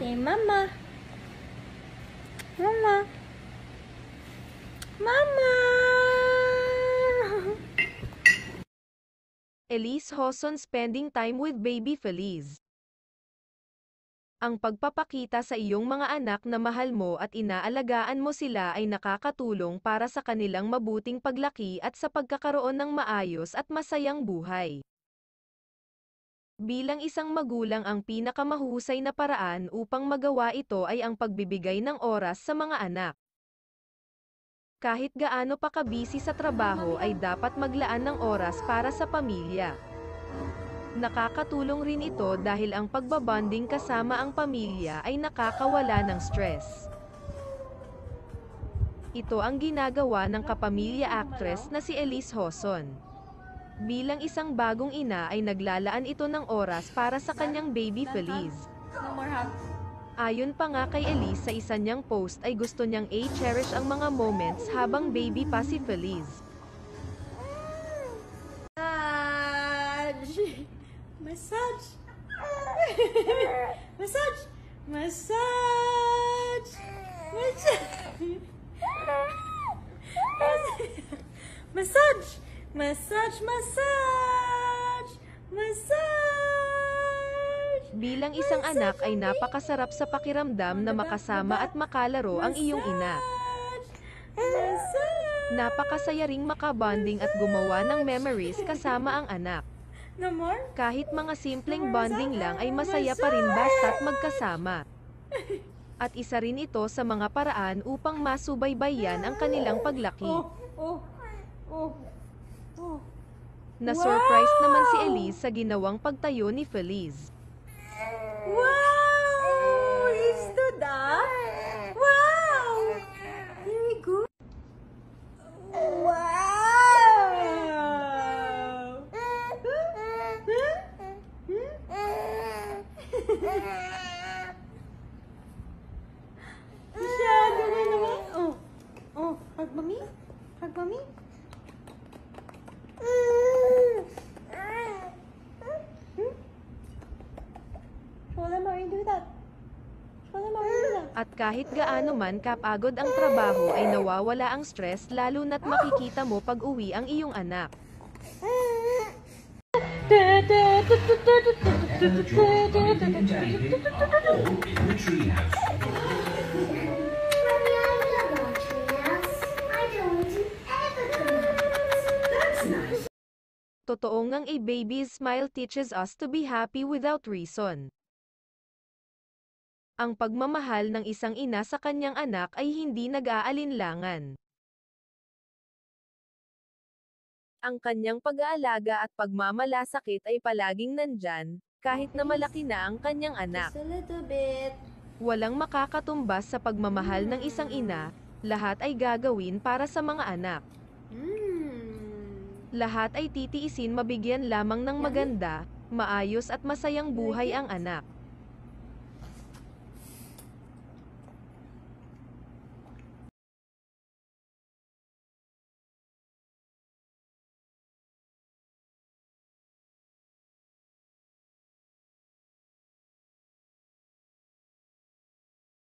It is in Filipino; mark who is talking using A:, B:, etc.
A: Say, Mama. Mama. Mama! Elise Hoson spending time with baby Feliz. Ang pagpapakita sa iyong mga anak na mahal mo at inaalagaan mo sila ay nakakatulong para sa kanilang mabuting paglaki at sa pagkakaroon ng maayos at masayang buhay. Bilang isang magulang ang pinakamahusay na paraan upang magawa ito ay ang pagbibigay ng oras sa mga anak. Kahit gaano pa kabisi sa trabaho ay dapat maglaan ng oras para sa pamilya. Nakakatulong rin ito dahil ang pagbabonding kasama ang pamilya ay nakakawala ng stress. Ito ang ginagawa ng kapamilya actress na si Elise Hoson. Bilang isang bagong ina ay naglalaan ito ng oras para sa kanyang baby Feliz. Ayon pa nga kay Elise sa isa niyang post ay gusto niyang i-cherish ang mga moments habang baby pa si Feliz. Massage! Massage! Massage! Massage! Massage! Massage! Massage, massage, massage. Bilang isang massage anak ay napakasarap sa pakiramdam na makasama at makalaro ang iyong ina. Napakasaya ring makabonding at gumawa ng memories kasama ang anak. No more? Kahit mga simpleng bonding lang ay masaya pa rin basta't magkasama. At isa rin ito sa mga paraan upang masubaybayan ang kanilang paglaki. Oh, oh, oh. oh to? Na-surprise wow! naman si Elise sa ginawang pagtayo ni Feliz. Wow! He stood up? Wow! Very good. Wow! Huh? Huh? Hmm? Hmm? Hmm? more you do that. At kahit gaano man kapagod ang trabaho ay nawawala ang stress lalo na't makikita mo pag uwi ang iyong anak. Totoo ngang a baby's smile teaches us to be happy without reason ang pagmamahal ng isang ina sa kanyang anak ay hindi nag-aalinlangan. Ang kanyang pag-aalaga at pagmamalasakit ay palaging nandyan, kahit na malaki na ang kanyang anak. Walang makakatumbas sa pagmamahal ng isang ina, lahat ay gagawin para sa mga anak. Hmm. Lahat ay titiisin mabigyan lamang ng maganda, maayos at masayang buhay ang anak.